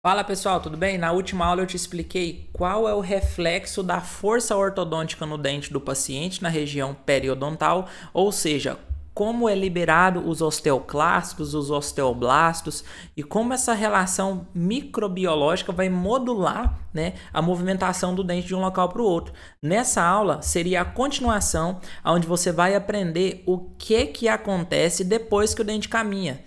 Fala pessoal, tudo bem? Na última aula eu te expliquei qual é o reflexo da força ortodôntica no dente do paciente na região periodontal, ou seja, como é liberado os osteoclastos, os osteoblastos e como essa relação microbiológica vai modular né, a movimentação do dente de um local para o outro. Nessa aula seria a continuação, onde você vai aprender o que, que acontece depois que o dente caminha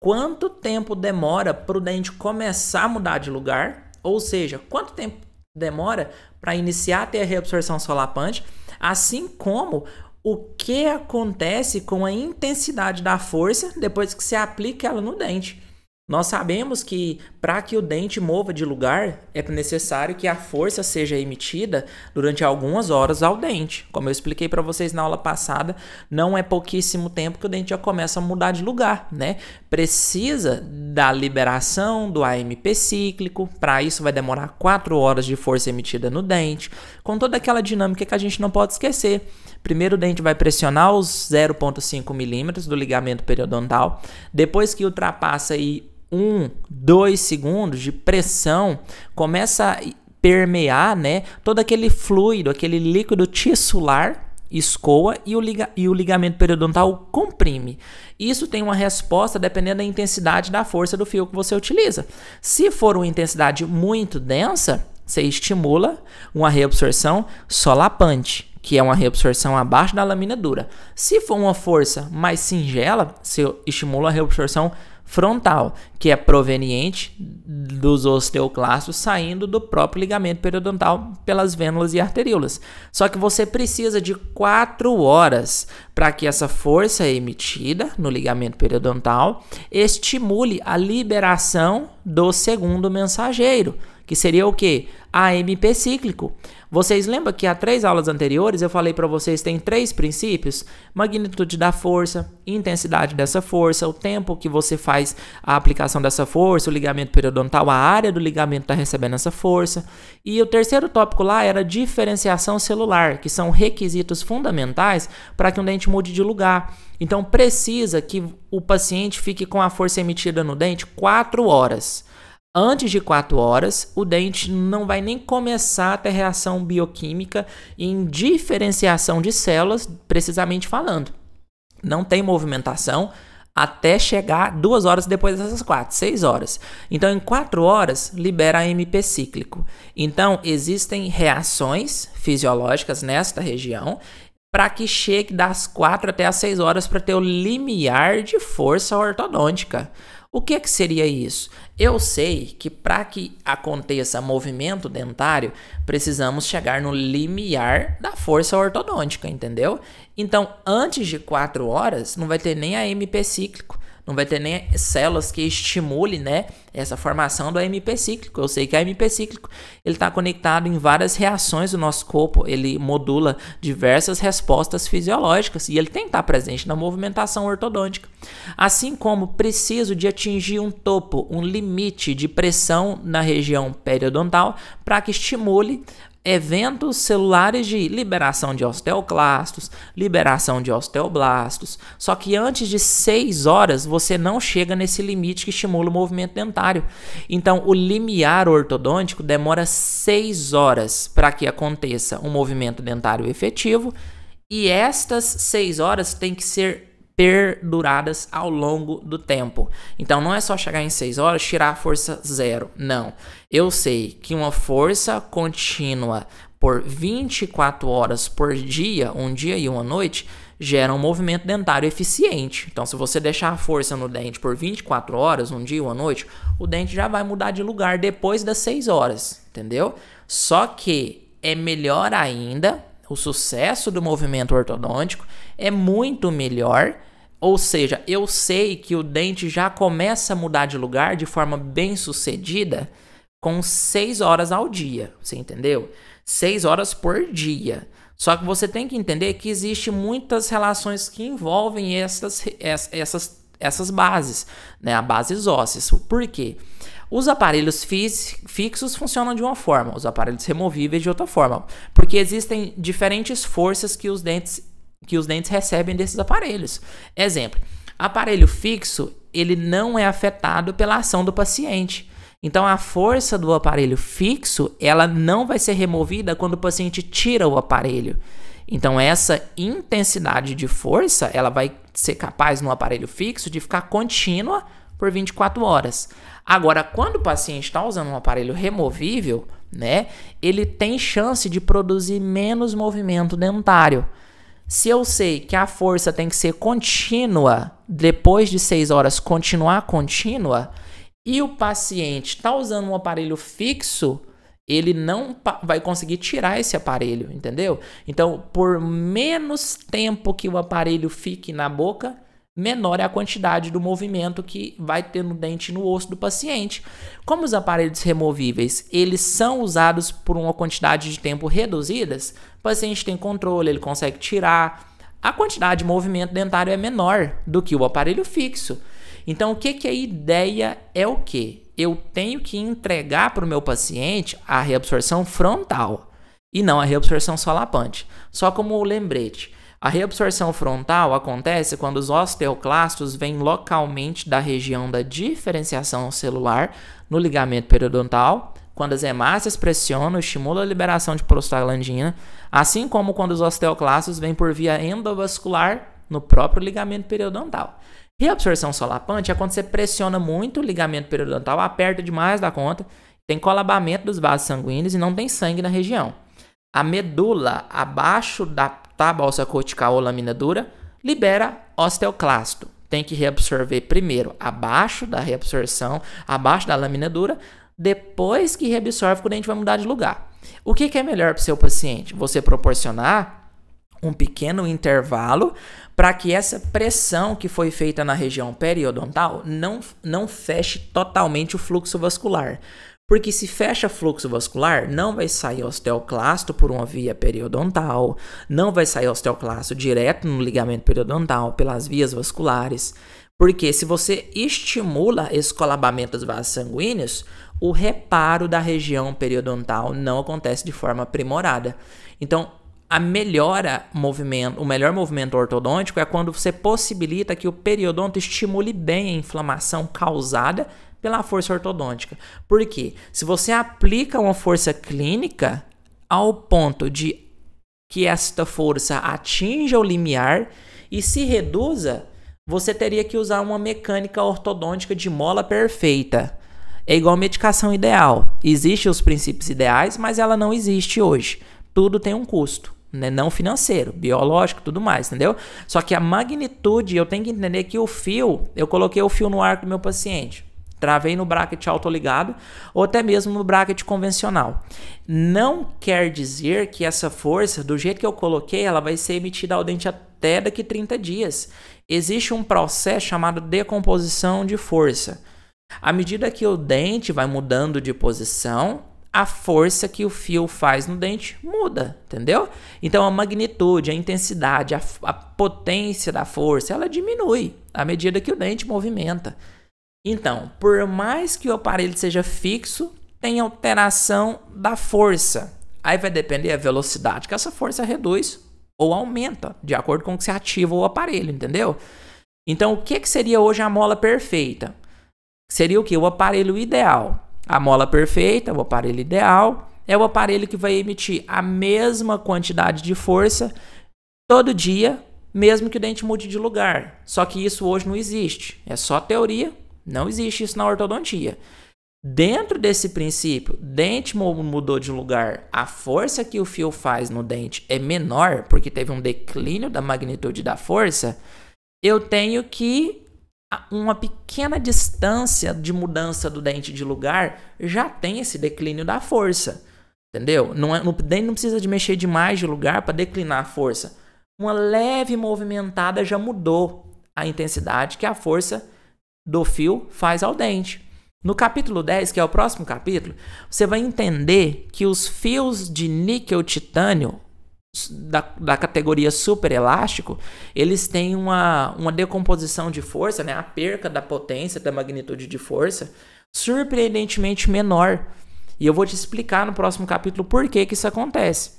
quanto tempo demora para o dente começar a mudar de lugar, ou seja, quanto tempo demora para iniciar a ter a reabsorção solapante, assim como o que acontece com a intensidade da força depois que você aplica ela no dente. Nós sabemos que para que o dente mova de lugar é necessário que a força seja emitida durante algumas horas ao dente. Como eu expliquei para vocês na aula passada, não é pouquíssimo tempo que o dente já começa a mudar de lugar, né? Precisa da liberação do AMP cíclico, para isso vai demorar 4 horas de força emitida no dente, com toda aquela dinâmica que a gente não pode esquecer. Primeiro o dente vai pressionar os 0,5 milímetros do ligamento periodontal, depois que ultrapassa aí um, dois segundos de pressão, começa a permear né, todo aquele fluido, aquele líquido tissular escoa e o, liga, e o ligamento periodontal comprime. Isso tem uma resposta dependendo da intensidade da força do fio que você utiliza. Se for uma intensidade muito densa, você estimula uma reabsorção solapante, que é uma reabsorção abaixo da lamina dura. Se for uma força mais singela, você estimula a reabsorção frontal, que é proveniente dos osteoclastos saindo do próprio ligamento periodontal pelas vênulas e arteríolas. Só que você precisa de 4 horas para que essa força emitida no ligamento periodontal estimule a liberação do segundo mensageiro, que seria o que? AMP cíclico. Vocês lembram que há três aulas anteriores eu falei para vocês tem três princípios: magnitude da força, intensidade dessa força, o tempo que você faz a aplicação dessa força, o ligamento periodontal, a área do ligamento está recebendo essa força. E o terceiro tópico lá era diferenciação celular, que são requisitos fundamentais para que um dente mude de lugar. Então precisa que o paciente fique com a força emitida no dente quatro horas. Antes de 4 horas, o dente não vai nem começar a ter reação bioquímica em diferenciação de células, precisamente falando. Não tem movimentação até chegar 2 horas depois dessas 4, 6 horas. Então, em 4 horas, libera AMP cíclico. Então, existem reações fisiológicas nesta região para que chegue das 4 até as 6 horas para ter o limiar de força ortodôntica. O que, é que seria isso? Eu sei que para que aconteça movimento dentário, precisamos chegar no limiar da força ortodôntica, entendeu? Então, antes de 4 horas, não vai ter nem MP cíclico não vai ter nem células que estimule, né, essa formação do AMP cíclico. Eu sei que o AMP cíclico ele está conectado em várias reações do nosso corpo, ele modula diversas respostas fisiológicas e ele tem que estar tá presente na movimentação ortodôntica. Assim como preciso de atingir um topo, um limite de pressão na região periodontal para que estimule eventos celulares de liberação de osteoclastos, liberação de osteoblastos. Só que antes de 6 horas você não chega nesse limite que estimula o movimento dentário. Então, o limiar ortodôntico demora 6 horas para que aconteça um movimento dentário efetivo. E estas 6 horas têm que ser perduradas ao longo do tempo. Então não é só chegar em 6 horas tirar a força zero. Não. Eu sei que uma força contínua por 24 horas por dia, um dia e uma noite, gera um movimento dentário eficiente. Então, se você deixar a força no dente por 24 horas, um dia, e uma noite, o dente já vai mudar de lugar depois das 6 horas, entendeu? Só que é melhor ainda, o sucesso do movimento ortodôntico é muito melhor ou seja, eu sei que o dente já começa a mudar de lugar de forma bem sucedida com 6 horas ao dia, você entendeu? 6 horas por dia. Só que você tem que entender que existe muitas relações que envolvem essas, essas, essas bases, né? A bases ósseas. Por quê? Os aparelhos fixos funcionam de uma forma, os aparelhos removíveis de outra forma, porque existem diferentes forças que os dentes que os dentes recebem desses aparelhos. Exemplo: aparelho fixo ele não é afetado pela ação do paciente. Então a força do aparelho fixo ela não vai ser removida quando o paciente tira o aparelho. Então essa intensidade de força ela vai ser capaz no aparelho fixo de ficar contínua por 24 horas. Agora, quando o paciente está usando um aparelho removível, né, ele tem chance de produzir menos movimento dentário. Se eu sei que a força tem que ser contínua, depois de seis horas continuar contínua, e o paciente está usando um aparelho fixo, ele não vai conseguir tirar esse aparelho, entendeu? Então, por menos tempo que o aparelho fique na boca, menor é a quantidade do movimento que vai ter no dente e no osso do paciente. Como os aparelhos removíveis, eles são usados por uma quantidade de tempo reduzidas, o paciente tem controle, ele consegue tirar. A quantidade de movimento dentário é menor do que o aparelho fixo. Então, o que, que a ideia é o quê? Eu tenho que entregar para o meu paciente a reabsorção frontal e não a reabsorção solapante. Só como lembrete. A reabsorção frontal acontece quando os osteoclastos vêm localmente da região da diferenciação celular no ligamento periodontal quando as hemácias pressionam, estimula a liberação de prostaglandina, assim como quando os osteoclastos vêm por via endovascular no próprio ligamento periodontal. Reabsorção solapante é quando você pressiona muito o ligamento periodontal, aperta demais da conta, tem colabamento dos vasos sanguíneos e não tem sangue na região. A medula, abaixo da óssea cortical ou lamina dura, libera osteoclasto. Tem que reabsorver primeiro abaixo da reabsorção, abaixo da lamina dura, depois que reabsorve, o cliente vai mudar de lugar. O que, que é melhor para o seu paciente? Você proporcionar um pequeno intervalo para que essa pressão que foi feita na região periodontal não, não feche totalmente o fluxo vascular. Porque se fecha fluxo vascular, não vai sair osteoclasto por uma via periodontal, não vai sair osteoclasto direto no ligamento periodontal pelas vias vasculares. Porque se você estimula esse colabamento das vasos sanguíneos, o reparo da região periodontal não acontece de forma aprimorada. Então, a melhora movimento, o melhor movimento ortodôntico é quando você possibilita que o periodonto estimule bem a inflamação causada pela força ortodôntica. Por quê? Se você aplica uma força clínica ao ponto de que esta força atinja o limiar e se reduza, você teria que usar uma mecânica ortodôntica de mola perfeita. É igual medicação ideal. Existem os princípios ideais, mas ela não existe hoje. Tudo tem um custo. Né? Não financeiro, biológico, tudo mais, entendeu? Só que a magnitude, eu tenho que entender que o fio, eu coloquei o fio no arco do meu paciente. Travei no bracket autoligado ou até mesmo no bracket convencional. Não quer dizer que essa força, do jeito que eu coloquei, ela vai ser emitida ao dente até daqui 30 dias. Existe um processo chamado decomposição de força. À medida que o dente vai mudando de posição, a força que o fio faz no dente muda, entendeu? Então a magnitude, a intensidade, a, a potência da força, ela diminui à medida que o dente movimenta. Então, por mais que o aparelho seja fixo, tem alteração da força. Aí vai depender a velocidade que essa força reduz ou aumenta, de acordo com que se ativa o aparelho, entendeu? Então, o que, que seria hoje a mola perfeita? Seria o que? O aparelho ideal. A mola perfeita, o aparelho ideal, é o aparelho que vai emitir a mesma quantidade de força todo dia, mesmo que o dente mude de lugar. Só que isso hoje não existe. É só teoria, não existe isso na ortodontia. Dentro desse princípio, dente mudou de lugar, a força que o fio faz no dente é menor, porque teve um declínio da magnitude da força. Eu tenho que uma pequena distância de mudança do dente de lugar já tem esse declínio da força. Entendeu? Não é, o dente não precisa de mexer demais de lugar para declinar a força. Uma leve movimentada já mudou a intensidade que a força do fio faz ao dente. No capítulo 10, que é o próximo capítulo, você vai entender que os fios de níquel titânio da, da categoria super elástico, eles têm uma, uma decomposição de força, né? a perca da potência, da magnitude de força, surpreendentemente menor. E eu vou te explicar no próximo capítulo por que, que isso acontece.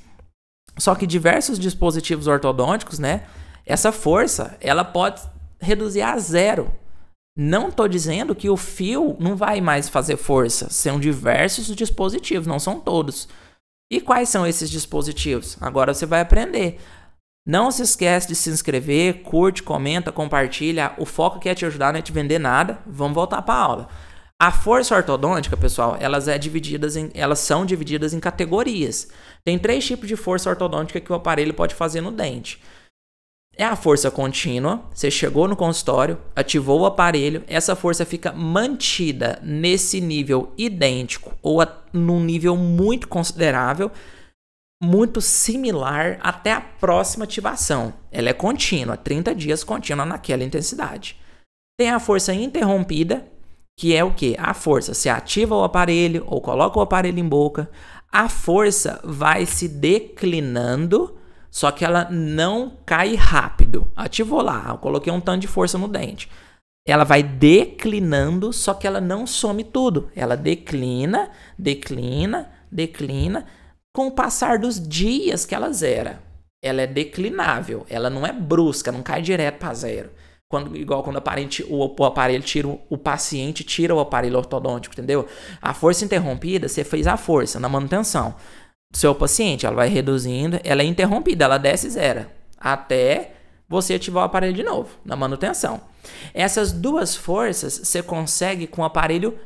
Só que diversos dispositivos ortodônticos, né? Essa força, ela pode reduzir a zero. Não estou dizendo que o fio não vai mais fazer força. São diversos dispositivos, não são todos. E quais são esses dispositivos? Agora você vai aprender. Não se esquece de se inscrever, curte, comenta, compartilha. O foco que é te ajudar não é te vender nada. Vamos voltar para a aula. A força ortodôntica, pessoal, elas, é divididas em, elas são divididas em categorias. Tem três tipos de força ortodôntica que o aparelho pode fazer no dente é a força contínua. Você chegou no consultório, ativou o aparelho, essa força fica mantida nesse nível idêntico ou a, num nível muito considerável, muito similar até a próxima ativação. Ela é contínua, 30 dias contínua naquela intensidade. Tem a força interrompida, que é o que? A força se ativa o aparelho ou coloca o aparelho em boca, a força vai se declinando só que ela não cai rápido. Ativou lá, eu coloquei um tanto de força no dente. Ela vai declinando, só que ela não some tudo. Ela declina, declina, declina com o passar dos dias que ela zera. Ela é declinável, ela não é brusca, não cai direto para zero. Quando, igual quando o, o, o aparelho tira o paciente tira o aparelho ortodôntico, entendeu? A força interrompida, você fez a força na manutenção seu paciente. Ela vai reduzindo, ela é interrompida, ela desce zero Até você ativar o aparelho de novo, na manutenção. Essas duas forças você consegue com o aparelho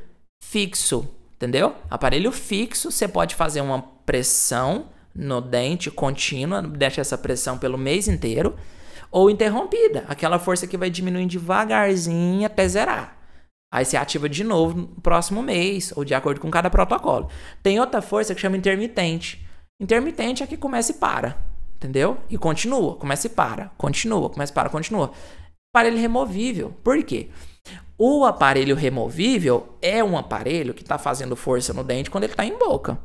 fixo, entendeu? Aparelho fixo, você pode fazer uma pressão no dente contínua, deixa essa pressão pelo mês inteiro, ou interrompida, aquela força que vai diminuindo devagarzinho até zerar. Aí você ativa de novo no próximo mês, ou de acordo com cada protocolo. Tem outra força que chama intermitente. Intermitente é que começa e para, entendeu? E continua, começa e para, continua, começa e para, continua. Aparelho removível. Por quê? O aparelho removível é um aparelho que está fazendo força no dente quando ele está em boca.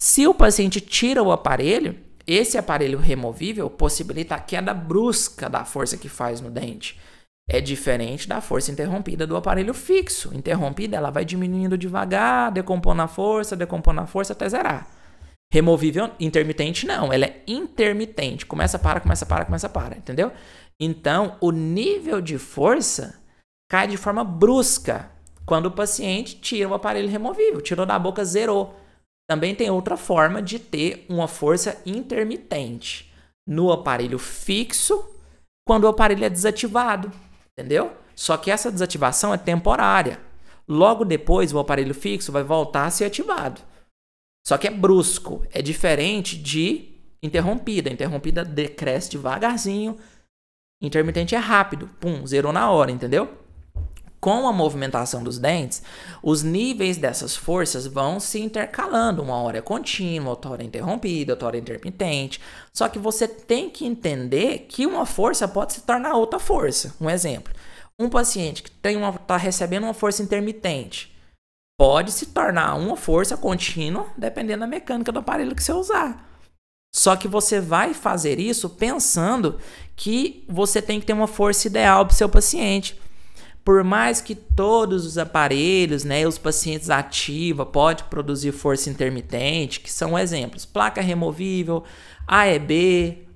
Se o paciente tira o aparelho, esse aparelho removível possibilita a queda brusca da força que faz no dente. É diferente da força interrompida do aparelho fixo. Interrompida, ela vai diminuindo devagar, decompondo a força, decompondo a força até zerar. Removível intermitente, não. Ela é intermitente. Começa, para, começa, para, começa, para. Entendeu? Então, o nível de força cai de forma brusca quando o paciente tira o aparelho removível. Tirou da boca, zerou. Também tem outra forma de ter uma força intermitente no aparelho fixo quando o aparelho é desativado. Entendeu? Só que essa desativação é temporária. Logo depois, o aparelho fixo vai voltar a ser ativado. Só que é brusco, é diferente de interrompida. Interrompida decresce devagarzinho. Intermitente é rápido, pum, zerou na hora, entendeu? com a movimentação dos dentes, os níveis dessas forças vão se intercalando. Uma hora é contínua, outra hora é interrompida, outra hora é intermitente. Só que você tem que entender que uma força pode se tornar outra força. Um exemplo: um paciente que está recebendo uma força intermitente pode se tornar uma força contínua, dependendo da mecânica do aparelho que você usar. Só que você vai fazer isso pensando que você tem que ter uma força ideal para o seu paciente por mais que todos os aparelhos, né, os pacientes ativa, pode produzir força intermitente, que são exemplos, placa removível, AEB,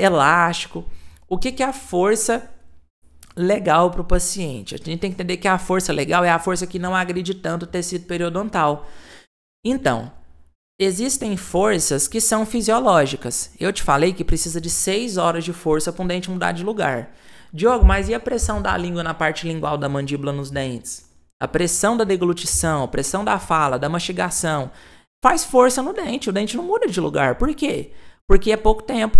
elástico. O que, que é a força legal para o paciente? A gente tem que entender que a força legal é a força que não agride tanto o tecido periodontal. Então, Existem forças que são fisiológicas. Eu te falei que precisa de 6 horas de força para um dente mudar de lugar. Diogo, mas e a pressão da língua na parte lingual da mandíbula nos dentes? A pressão da deglutição, a pressão da fala, da mastigação. Faz força no dente, o dente não muda de lugar. Por quê? Porque é pouco tempo.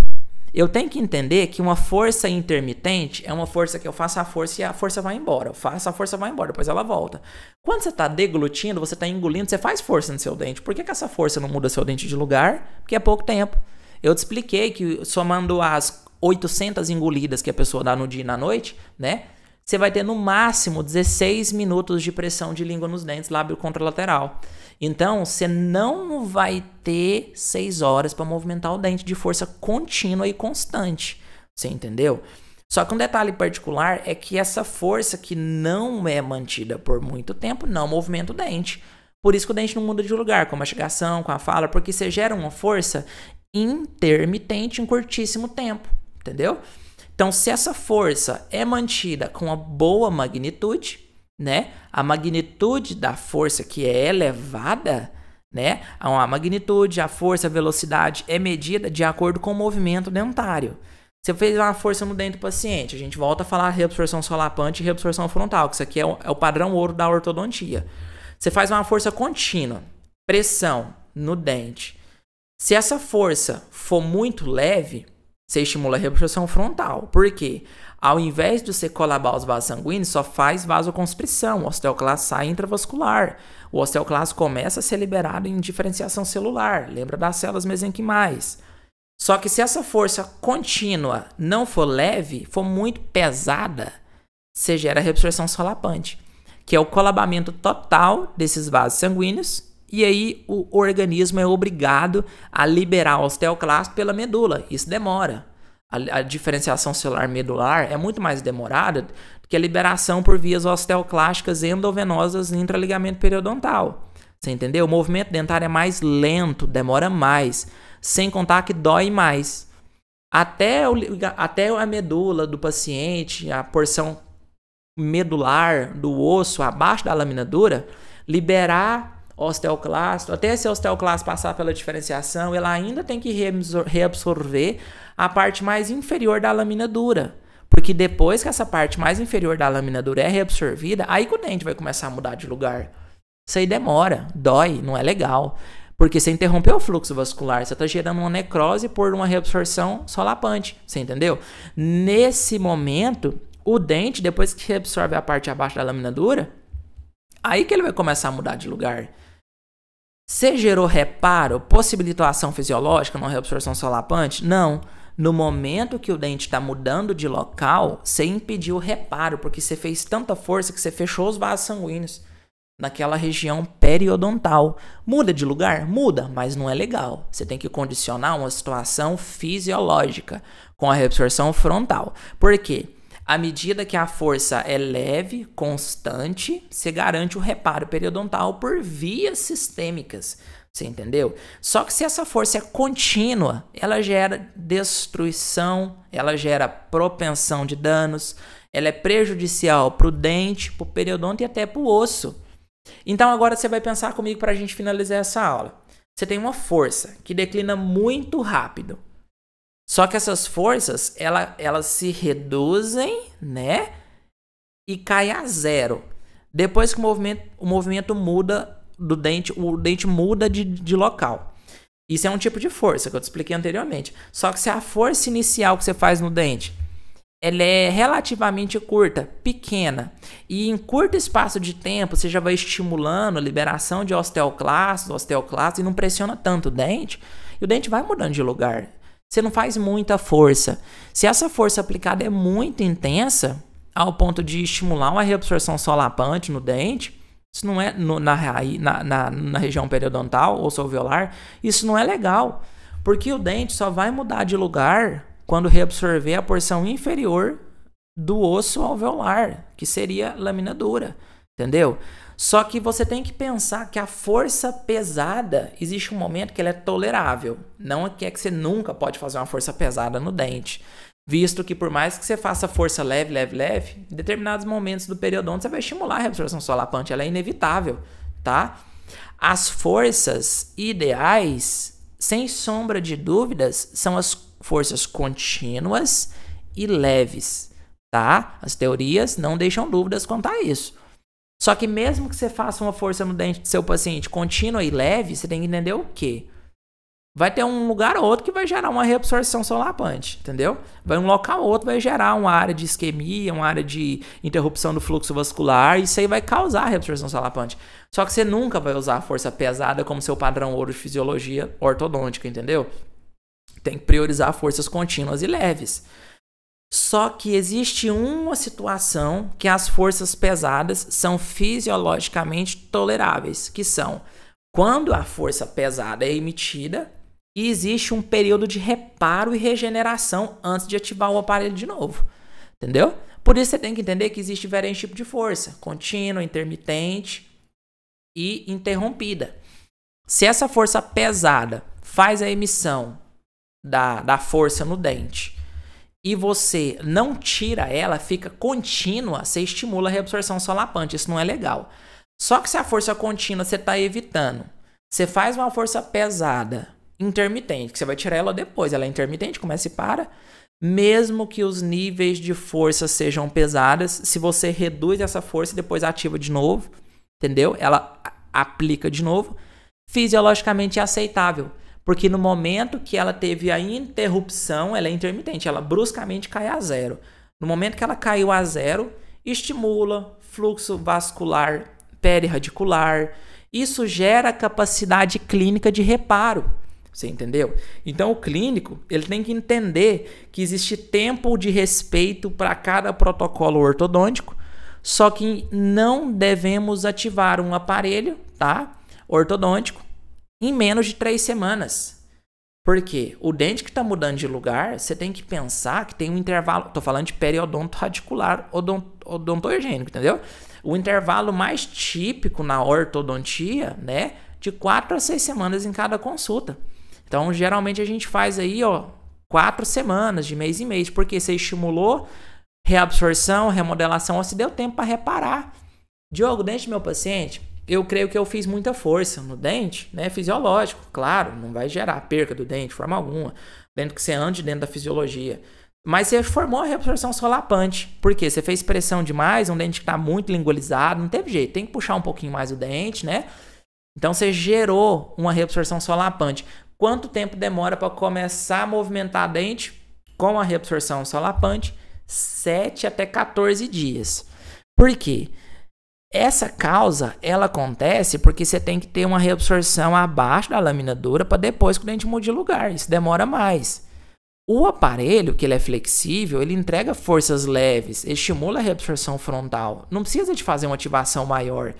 Eu tenho que entender que uma força intermitente é uma força que eu faço a força e a força vai embora. Eu faço a força vai embora, depois ela volta. Quando você está deglutindo, você está engolindo, você faz força no seu dente. Por que, que essa força não muda seu dente de lugar? Porque é pouco tempo. Eu te expliquei que somando as 800 engolidas que a pessoa dá no dia e na noite, né? Você vai ter no máximo 16 minutos de pressão de língua nos dentes, lábio contralateral. Então, você não vai ter seis horas para movimentar o dente de força contínua e constante. Você entendeu? Só que um detalhe particular é que essa força que não é mantida por muito tempo não movimenta o dente. Por isso que o dente não muda de lugar, com a mastigação, com a fala, porque você gera uma força intermitente em curtíssimo tempo, entendeu? Então, se essa força é mantida com uma boa magnitude, né? A magnitude da força que é elevada, né? Então, a magnitude, a força, a velocidade é medida de acordo com o movimento dentário. Você fez uma força no dente do paciente, a gente volta a falar reabsorção solapante e reabsorção frontal, que isso aqui é o, é o padrão ouro da ortodontia. Você faz uma força contínua, pressão no dente. Se essa força for muito leve, você estimula a reabsorção frontal. Por quê? ao invés de você colabar os vasos sanguíneos, só faz vasoconstrição, o osteoclasto sai intravascular. O osteoclasto começa a ser liberado em diferenciação celular, lembra das células mesenquimais. Só que se essa força contínua não for leve, for muito pesada, você gera reabsorção solapante, que é o colabamento total desses vasos sanguíneos, e aí o organismo é obrigado a liberar o osteoclasto pela medula. Isso demora a, a diferenciação celular medular é muito mais demorada do que a liberação por vias osteoclásticas endovenosas intraligamento periodontal. Você entendeu? O movimento dentário é mais lento, demora mais, sem contar que dói mais. Até, o, até a medula do paciente, a porção medular do osso abaixo da lâmina dura, liberar osteoclasto, até esse osteoclasto passar pela diferenciação, ela ainda tem que reabsorver a parte mais inferior da lâmina dura. Porque depois que essa parte mais inferior da lâmina dura é reabsorvida, aí que o dente vai começar a mudar de lugar. Isso aí demora, dói, não é legal. Porque você interrompeu o fluxo vascular, você está gerando uma necrose por uma reabsorção solapante, você entendeu? Nesse momento, o dente, depois que reabsorve a parte abaixo da lâmina dura, aí que ele vai começar a mudar de lugar. Você gerou reparo, possibilitou ação fisiológica, uma reabsorção solapante? Não. No momento que o dente está mudando de local, você impediu o reparo, porque você fez tanta força que você fechou os vasos sanguíneos naquela região periodontal. Muda de lugar? Muda, mas não é legal. Você tem que condicionar uma situação fisiológica com a reabsorção frontal. Por quê? À medida que a força é leve, constante, você garante o reparo periodontal por vias sistêmicas. Você entendeu? Só que se essa força é contínua, ela gera destruição, ela gera propensão de danos, ela é prejudicial para o dente, para o periodonto e até para o osso. Então agora você vai pensar comigo para a gente finalizar essa aula. Você tem uma força que declina muito rápido. Só que essas forças, ela, elas se reduzem, né? E cai a zero. Depois que o movimento, o movimento muda do dente, o dente muda de, de local. Isso é um tipo de força que eu te expliquei anteriormente. Só que se a força inicial que você faz no dente ela é relativamente curta, pequena. E em curto espaço de tempo, você já vai estimulando a liberação de osteoclastos, osteoclastos, e não pressiona tanto o dente, e o dente vai mudando de lugar. Você não faz muita força. Se essa força aplicada é muito intensa, ao ponto de estimular uma reabsorção solapante no dente, isso não é no, na, na, na, na, região periodontal ou solviolar, isso não é legal, porque o dente só vai mudar de lugar quando reabsorver a porção inferior do osso alveolar, que seria lamina dura, entendeu? Só que você tem que pensar que a força pesada existe um momento que ela é tolerável. Não é, é que você nunca pode fazer uma força pesada no dente. Visto que por mais que você faça força leve, leve, leve, em determinados momentos do periodonto você vai estimular a reabsorção solapante, ela é inevitável, tá? As forças ideais, sem sombra de dúvidas, são as forças contínuas e leves, tá? As teorias não deixam dúvidas quanto a isso. Só que mesmo que você faça uma força no dente do seu paciente contínua e leve, você tem que entender o quê? Vai ter um lugar ou outro que vai gerar uma reabsorção solapante, entendeu? Vai um local ou outro vai gerar uma área de isquemia, uma área de interrupção do fluxo vascular, e isso aí vai causar reabsorção solapante. Só que você nunca vai usar a força pesada como seu padrão ouro de fisiologia ortodôntica, entendeu? Tem que priorizar forças contínuas e leves. Só que existe uma situação que as forças pesadas são fisiologicamente toleráveis, que são quando a força pesada é emitida e existe um período de reparo e regeneração antes de ativar o aparelho de novo. Entendeu? Por isso você tem que entender que existe diferentes tipos de força: contínua, intermitente e interrompida. Se essa força pesada faz a emissão da, da força no dente e você não tira ela, fica contínua, você estimula a reabsorção solapante. Isso não é legal. Só que se a força contínua você está evitando, você faz uma força pesada, intermitente, que você vai tirar ela depois, ela é intermitente, começa e para. Mesmo que os níveis de força sejam pesadas, se você reduz essa força e depois ativa de novo, entendeu? Ela aplica de novo, fisiologicamente é aceitável. Porque no momento que ela teve a interrupção, ela é intermitente, ela bruscamente cai a zero. No momento que ela caiu a zero, estimula fluxo vascular perirradicular. Isso gera capacidade clínica de reparo. Você entendeu? Então o clínico, ele tem que entender que existe tempo de respeito para cada protocolo ortodôntico, só que não devemos ativar um aparelho, tá? Ortodôntico em menos de três semanas. Porque o dente que está mudando de lugar, você tem que pensar que tem um intervalo. Estou falando de periodonto radicular odont, entendeu? O intervalo mais típico na ortodontia, né? De quatro a seis semanas em cada consulta. Então, geralmente a gente faz aí, ó, quatro semanas, de mês em mês, porque você estimulou reabsorção, remodelação, ou se deu tempo para reparar. Diogo, dente do meu paciente eu creio que eu fiz muita força no dente, né? Fisiológico, claro, não vai gerar perca do dente de forma alguma, dentro que você ande dentro da fisiologia. Mas você formou a reabsorção solapante. Por quê? Você fez pressão demais, um dente que está muito lingualizado, não teve jeito, tem que puxar um pouquinho mais o dente, né? Então você gerou uma reabsorção solapante. Quanto tempo demora para começar a movimentar a dente com a reabsorção solapante? 7 até 14 dias. Por quê? Essa causa, ela acontece porque você tem que ter uma reabsorção abaixo da lâmina dura para depois que o dente mude de lugar. Isso demora mais. O aparelho, que ele é flexível, ele entrega forças leves, estimula a reabsorção frontal. Não precisa de fazer uma ativação maior.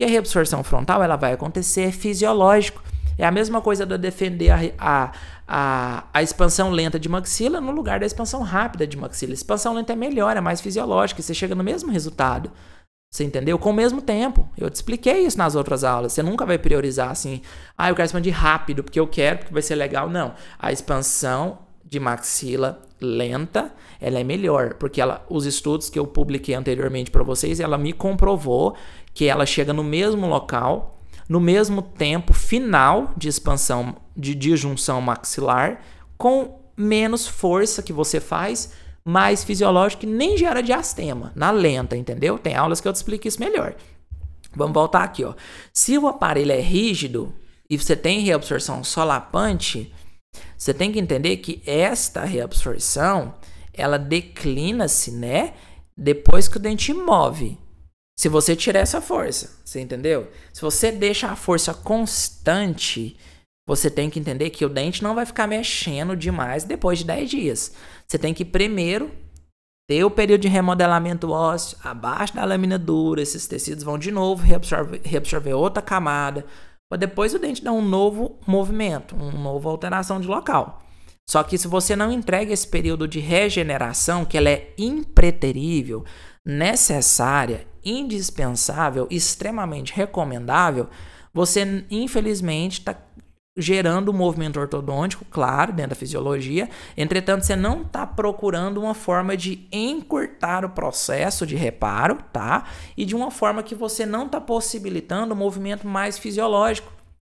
E a reabsorção frontal, ela vai acontecer é fisiológico. É a mesma coisa de defender a, a, a, a, expansão lenta de maxila no lugar da expansão rápida de maxila. A expansão lenta é melhor, é mais fisiológica, e você chega no mesmo resultado. Você entendeu? Com o mesmo tempo. Eu te expliquei isso nas outras aulas. Você nunca vai priorizar assim, ah, eu quero expandir rápido porque eu quero, porque vai ser legal. Não. A expansão de maxila lenta, ela é melhor, porque ela, os estudos que eu publiquei anteriormente para vocês, ela me comprovou que ela chega no mesmo local, no mesmo tempo final de expansão de disjunção maxilar, com menos força que você faz mais fisiológico que nem gera diastema, na lenta, entendeu? Tem aulas que eu te explico isso melhor. Vamos voltar aqui, ó. Se o aparelho é rígido e você tem reabsorção solapante, você tem que entender que esta reabsorção, ela declina-se, né? Depois que o dente move. Se você tirar essa força, você entendeu? Se você deixa a força constante, você tem que entender que o dente não vai ficar mexendo demais depois de 10 dias. Você tem que primeiro ter o período de remodelamento ósseo abaixo da lâmina dura, esses tecidos vão de novo reabsorver, reabsorver outra camada, para depois o dente dar um novo movimento, uma nova alteração de local. Só que se você não entrega esse período de regeneração, que ela é impreterível, necessária, indispensável, extremamente recomendável, você infelizmente está gerando um movimento ortodôntico, claro, dentro da fisiologia. Entretanto, você não está procurando uma forma de encurtar o processo de reparo, tá? E de uma forma que você não está possibilitando um movimento mais fisiológico.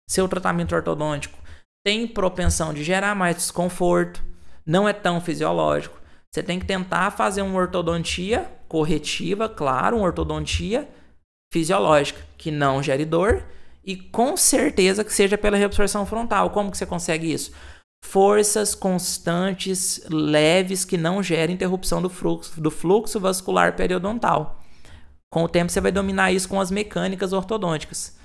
Seu tratamento ortodôntico tem propensão de gerar mais desconforto, não é tão fisiológico. Você tem que tentar fazer uma ortodontia corretiva, claro, uma ortodontia fisiológica, que não gere dor e com certeza que seja pela reabsorção frontal. Como que você consegue isso? Forças constantes, leves, que não gerem interrupção do fluxo, do fluxo vascular periodontal. Com o tempo você vai dominar isso com as mecânicas ortodônticas.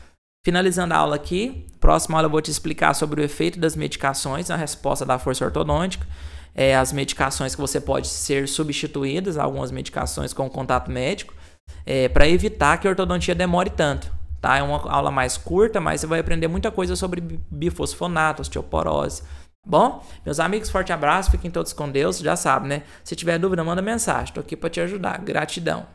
Finalizando a aula aqui, próxima aula eu vou te explicar sobre o efeito das medicações na resposta da força ortodôntica. É, as medicações que você pode ser substituídas, algumas medicações com contato médico, é, para evitar que a ortodontia demore tanto. Tá? É uma aula mais curta, mas você vai aprender muita coisa sobre bifosfonato, osteoporose. Tá bom, meus amigos, forte abraço, fiquem todos com Deus, já sabe, né? Se tiver dúvida, manda mensagem, tô aqui para te ajudar. Gratidão.